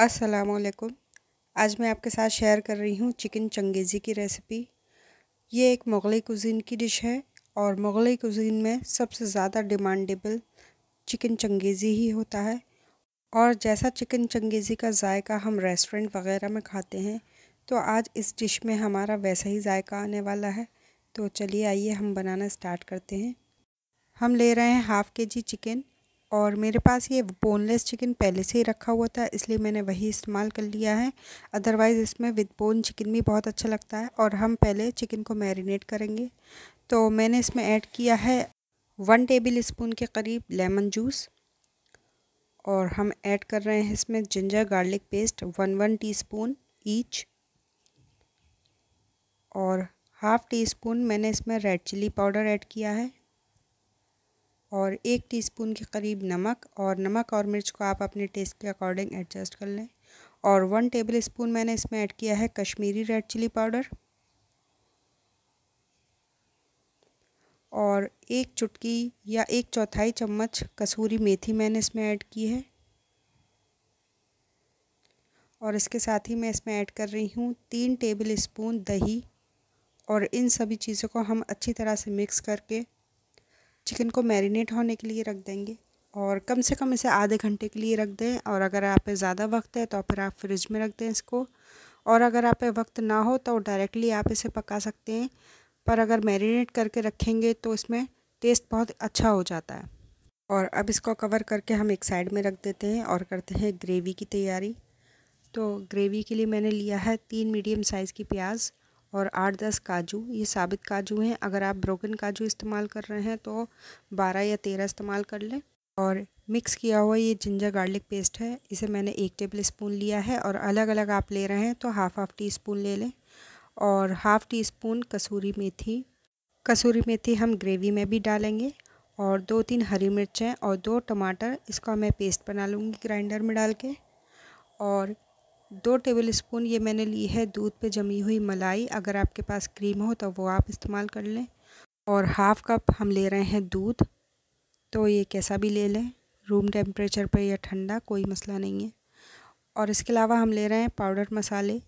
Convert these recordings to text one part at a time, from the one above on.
असलकुम आज मैं आपके साथ शेयर कर रही हूँ चिकन चंगेज़ी की रेसिपी ये एक मुग़ल कुजीन की डिश है और मुग़ल कुजीन में सबसे ज़्यादा डिमांडेबल चिकन चंगेज़ी ही होता है और जैसा चिकन चंगेज़ी का जायका हम रेस्टोरेंट वगैरह में खाते हैं तो आज इस डिश में हमारा वैसा ही जायका आने वाला है तो चलिए आइए हम बनाना स्टार्ट करते हैं हम ले रहे हैं हाफ़ के जी चिकन और मेरे पास ये बोनलेस चिकन पहले से ही रखा हुआ था इसलिए मैंने वही इस्तेमाल कर लिया है अदरवाइज़ इसमें विद बोन चिकन भी बहुत अच्छा लगता है और हम पहले चिकन को मैरिनेट करेंगे तो मैंने इसमें ऐड किया है वन टेबल स्पून के करीब लेमन जूस और हम ऐड कर रहे हैं इसमें ginger garlic paste one one teaspoon each और हाफ़ टी स्पून मैंने इसमें रेड चिली पाउडर ऐड किया है और एक टीस्पून के करीब नमक और नमक और मिर्च को आप अपने टेस्ट के अकॉर्डिंग एडजस्ट कर लें और वन टेबल स्पून मैंने इसमें ऐड किया है कश्मीरी रेड चिली पाउडर और एक चुटकी या एक चौथाई चम्मच कसूरी मेथी मैंने इसमें ऐड की है और इसके साथ ही मैं इसमें ऐड कर रही हूँ तीन टेबल स्पून दही और इन सभी चीज़ों को हम अच्छी तरह से मिक्स करके चिकन को मैरिनेट होने के लिए रख देंगे और कम से कम इसे आधे घंटे के लिए रख दें और अगर आप पे ज़्यादा वक्त है तो फिर आप फ्रिज में रख दें इसको और अगर आप पे वक्त ना हो तो डायरेक्टली आप इसे पका सकते हैं पर अगर मैरिनेट करके रखेंगे तो इसमें टेस्ट बहुत अच्छा हो जाता है और अब इसको कवर करके हम एक साइड में रख देते हैं और करते हैं ग्रेवी की तैयारी तो ग्रेवी के लिए मैंने लिया है तीन मीडियम साइज़ की प्याज और आठ दस काजू ये साबित काजू हैं अगर आप ब्रोकन काजू इस्तेमाल कर रहे हैं तो बारह या तेरह इस्तेमाल कर लें और मिक्स किया हुआ ये जिंजर गार्लिक पेस्ट है इसे मैंने एक टेबल स्पून लिया है और अलग अलग आप ले रहे हैं तो हाफ़ हाफ़ टी स्पून ले लें और हाफ़ टी स्पून कसूरी मेथी कसूरी मेथी हम ग्रेवी में भी डालेंगे और दो तीन हरी मिर्चें और दो टमाटर इसका मैं पेस्ट बना लूँगी ग्राइंडर में डाल के और दो टेबल स्पून ये मैंने ली है दूध पे जमी हुई मलाई अगर आपके पास क्रीम हो तो वो आप इस्तेमाल कर लें और हाफ़ कप हम ले रहे हैं दूध तो ये कैसा भी ले लें रूम टेम्परेचर पर या ठंडा कोई मसला नहीं है और इसके अलावा हम ले रहे हैं पाउडर मसाले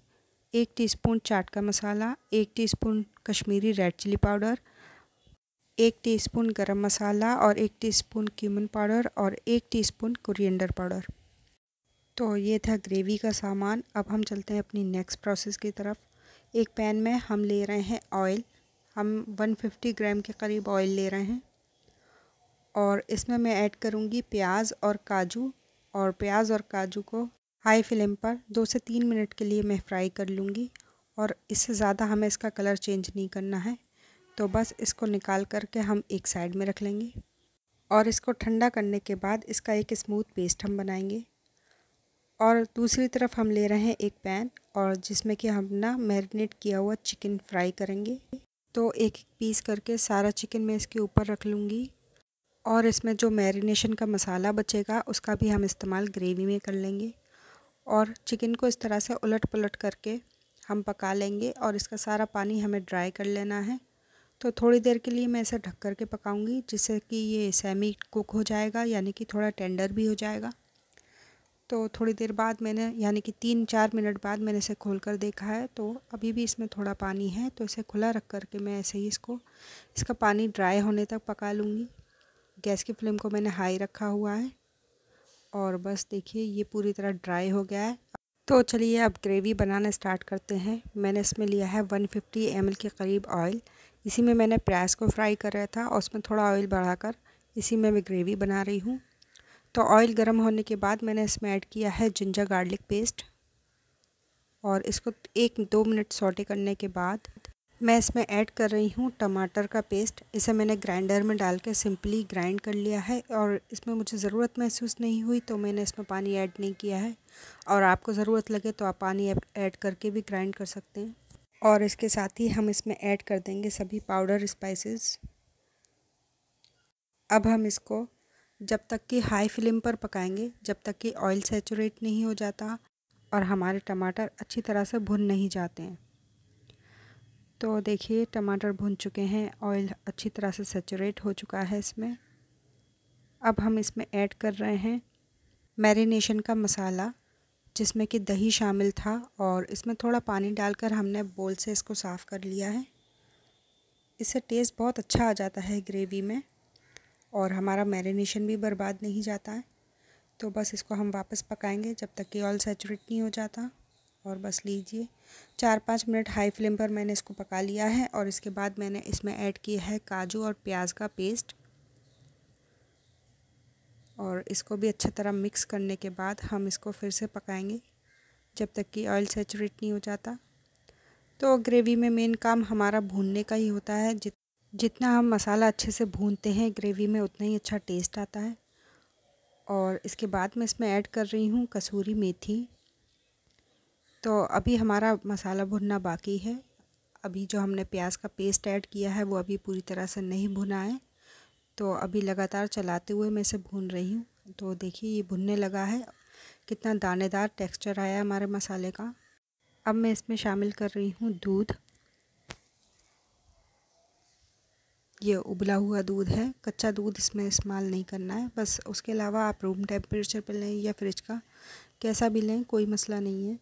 एक टीस्पून चाट का मसाला एक teaspoon Kashmiri red chilli powder एक टीस्पून गरम मसाला और एक टीस्पून क्यूमन पाउडर और एक टीस्पून स्पून पाउडर तो ये था ग्रेवी का सामान अब हम चलते हैं अपनी नेक्स्ट प्रोसेस की तरफ एक पैन में हम ले रहे हैं ऑयल हम 150 ग्राम के करीब ऑयल ले रहे हैं और इसमें मैं ऐड करूँगी प्याज और काजू और प्याज और काजू को हाई फ्लेम पर दो से तीन मिनट के लिए मैं फ्राई कर लूँगी और इससे ज़्यादा हमें इसका कलर चेंज नहीं करना है तो बस इसको निकाल करके हम एक साइड में रख लेंगे और इसको ठंडा करने के बाद इसका एक स्मूथ पेस्ट हम बनाएंगे और दूसरी तरफ हम ले रहे हैं एक पैन और जिसमें कि हम ना मैरिनेट किया हुआ चिकन फ्राई करेंगे तो एक एक पीस करके सारा चिकन मैं इसके ऊपर रख लूँगी और इसमें जो मैरिनेशन का मसाला बचेगा उसका भी हम इस्तेमाल ग्रेवी में कर लेंगे और चिकन को इस तरह से उलट पलट करके हम पका लेंगे और इसका सारा पानी हमें ड्राई कर लेना है तो थोड़ी देर के लिए मैं इसे ढक कर के पकाऊंगी जिससे कि ये सेमी कुक हो जाएगा यानी कि थोड़ा टेंडर भी हो जाएगा तो थोड़ी देर बाद मैंने यानी कि तीन चार मिनट बाद मैंने इसे खोल कर देखा है तो अभी भी इसमें थोड़ा पानी है तो इसे खुला रख कर के मैं ऐसे ही इसको इसका पानी ड्राई होने तक पका लूँगी गैस की फ्लेम को मैंने हाई रखा हुआ है और बस देखिए ये पूरी तरह ड्राई हो गया है तो चलिए अब ग्रेवी बनाना स्टार्ट करते हैं मैंने इसमें लिया है वन फिफ्टी के करीब ऑयल इसी में मैंने प्याज को फ्राई कर रहा था और उसमें थोड़ा ऑयल बढ़ाकर इसी में मैं ग्रेवी बना रही हूँ तो ऑयल गर्म होने के बाद मैंने इसमें ऐड किया है जिंजर गार्लिक पेस्ट और इसको एक दो मिनट सोटे करने के बाद मैं इसमें ऐड कर रही हूँ टमाटर का पेस्ट इसे मैंने ग्राइंडर में डाल के सिंपली ग्राइंड कर लिया है और इसमें मुझे ज़रूरत महसूस नहीं हुई तो मैंने इसमें पानी ऐड नहीं किया है और आपको ज़रूरत लगे तो आप पानी ऐड करके भी ग्राइंड कर सकते हैं और इसके साथ ही हम इसमें ऐड कर देंगे सभी पाउडर स्पाइसेस अब हम इसको जब तक कि हाई फ्लेम पर पकाएंगे जब तक कि ऑयल सेचूरेट नहीं हो जाता और हमारे टमाटर अच्छी तरह से भुन नहीं जाते हैं तो देखिए टमाटर भुन चुके हैं ऑयल अच्छी तरह से सेचूरेट हो चुका है इसमें अब हम इसमें ऐड कर रहे हैं मैरिनेशन का मसाला जिसमें कि दही शामिल था और इसमें थोड़ा पानी डालकर हमने बोल से इसको साफ़ कर लिया है इससे टेस्ट बहुत अच्छा आ जाता है ग्रेवी में और हमारा मैरिनेशन भी बर्बाद नहीं जाता है तो बस इसको हम वापस पकाएंगे जब तक कि ऑयल सेचुरेट नहीं हो जाता और बस लीजिए चार पाँच मिनट हाई फ्लेम पर मैंने इसको पका लिया है और इसके बाद मैंने इसमें ऐड किया है काजू और प्याज का पेस्ट और इसको भी अच्छी तरह मिक्स करने के बाद हम इसको फिर से पकाएंगे जब तक कि ऑयल सेचुरेट नहीं हो जाता तो ग्रेवी में मेन काम हमारा भूनने का ही होता है जित जितना हम मसाला अच्छे से भूनते हैं ग्रेवी में उतना ही अच्छा टेस्ट आता है और इसके बाद मैं इसमें ऐड कर रही हूँ कसूरी मेथी तो अभी हमारा मसाला भुनना बाकी है अभी जो हमने प्याज का पेस्ट ऐड किया है वो अभी पूरी तरह से नहीं भुना है तो अभी लगातार चलाते हुए मैं इसे भून रही हूँ तो देखिए ये भुनने लगा है कितना दानेदार टेक्सचर आया है हमारे मसाले का अब मैं इसमें शामिल कर रही हूँ दूध ये उबला हुआ दूध है कच्चा दूध इसमें इस्तेमाल नहीं करना है बस उसके अलावा आप रूम टेम्परेचर पर लें या फ्रिज का कैसा भी लें कोई मसला नहीं है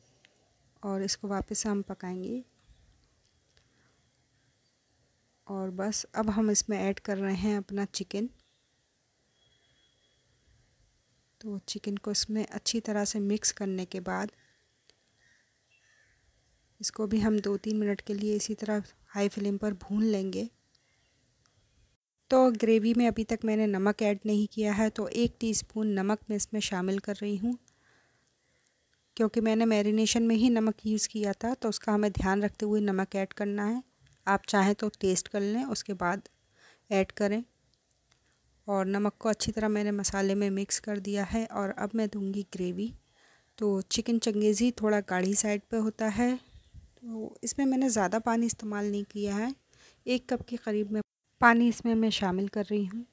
और इसको वापस हम पकाएंगे और बस अब हम इसमें ऐड कर रहे हैं अपना चिकन तो चिकन को इसमें अच्छी तरह से मिक्स करने के बाद इसको भी हम दो तीन मिनट के लिए इसी तरह हाई फ्लेम पर भून लेंगे तो ग्रेवी में अभी तक मैंने नमक ऐड नहीं किया है तो एक टीस्पून नमक मैं इसमें शामिल कर रही हूँ क्योंकि मैंने मैरिनेशन में ही नमक यूज़ किया था तो उसका हमें ध्यान रखते हुए नमक ऐड करना है आप चाहें तो टेस्ट कर लें उसके बाद ऐड करें और नमक को अच्छी तरह मैंने मसाले में मिक्स कर दिया है और अब मैं दूंगी ग्रेवी तो चिकन चंगेज़ी थोड़ा गाढ़ी साइड पे होता है तो इसमें मैंने ज़्यादा पानी इस्तेमाल नहीं किया है एक कप के करीब मैं पानी इसमें मैं शामिल कर रही हूँ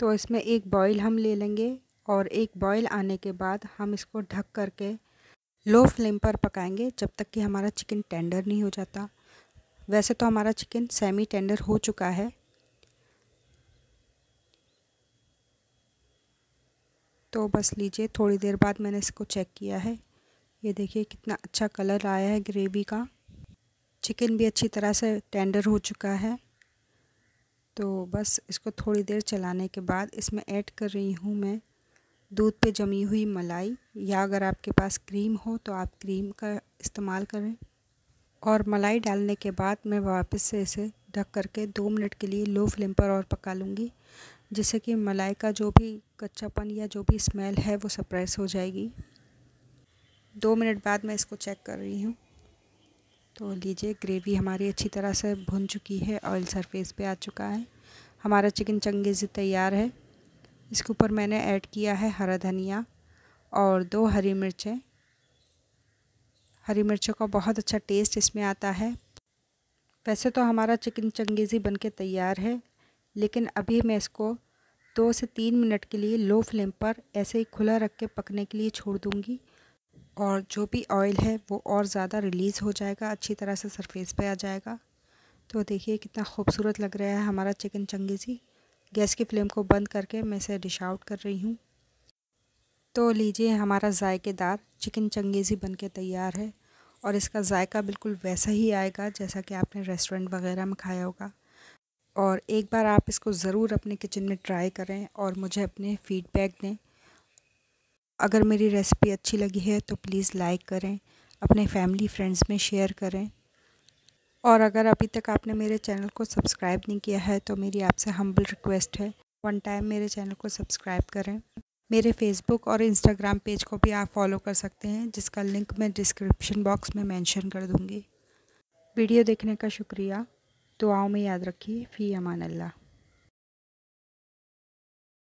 तो इसमें एक बॉईल हम ले लेंगे और एक बॉईल आने के बाद हम इसको ढक करके लो फ्लेम पर पकाएंगे जब तक कि हमारा चिकन टेंडर नहीं हो जाता वैसे तो हमारा चिकन सेमी टेंडर हो चुका है तो बस लीजिए थोड़ी देर बाद मैंने इसको चेक किया है ये देखिए कितना अच्छा कलर आया है ग्रेवी का चिकन भी अच्छी तरह से टेंडर हो चुका है तो बस इसको थोड़ी देर चलाने के बाद इसमें ऐड कर रही हूँ मैं दूध पे जमी हुई मलाई या अगर आपके पास क्रीम हो तो आप क्रीम का इस्तेमाल करें और मलाई डालने के बाद मैं वापस से इसे ढक करके दो मिनट के लिए लो फ्लेम पर और पका लूँगी जिससे कि मलाई का जो भी कच्चापन या जो भी स्मेल है वो सप्रेस हो जाएगी दो मिनट बाद मैं इसको चेक कर रही हूँ तो लीजिए ग्रेवी हमारी अच्छी तरह से भुन चुकी है ऑयल सरफेस पे आ चुका है हमारा चिकन चंगेज़ी तैयार है इसके ऊपर मैंने ऐड किया है हरा धनिया और दो हरी मिर्चें हरी मिर्चों का बहुत अच्छा टेस्ट इसमें आता है वैसे तो हमारा चिकन चंगेज़ी बनके तैयार है लेकिन अभी मैं इसको दो से तीन मिनट के लिए लो फ्लेम पर ऐसे ही खुला रख के पकने के लिए छोड़ दूँगी और जो भी ऑयल है वो और ज़्यादा रिलीज़ हो जाएगा अच्छी तरह से सरफेस पे आ जाएगा तो देखिए कितना खूबसूरत लग रहा है हमारा चिकन चंगेज़ी गैस की फ्लेम को बंद करके मैं इसे डिश आउट कर रही हूँ तो लीजिए हमारा जायकेदार चिकन चंगेज़ी बन के तैयार है और इसका जायका बिल्कुल वैसा ही आएगा जैसा कि आपने रेस्टोरेंट वगैरह में खाया होगा और एक बार आप इसको ज़रूर अपने किचन में ट्राई करें और मुझे अपने फीडबैक दें अगर मेरी रेसिपी अच्छी लगी है तो प्लीज़ लाइक करें अपने फैमिली फ्रेंड्स में शेयर करें और अगर अभी तक आपने मेरे चैनल को सब्सक्राइब नहीं किया है तो मेरी आपसे हम्बल रिक्वेस्ट है वन टाइम मेरे चैनल को सब्सक्राइब करें मेरे फेसबुक और इंस्टाग्राम पेज को भी आप फॉलो कर सकते हैं जिसका लिंक मैं डिस्क्रिप्शन बॉक्स में मेंशन कर दूँगी वीडियो देखने का शुक्रिया दुआओं में याद रखिए फ़ी अमान अल्लाह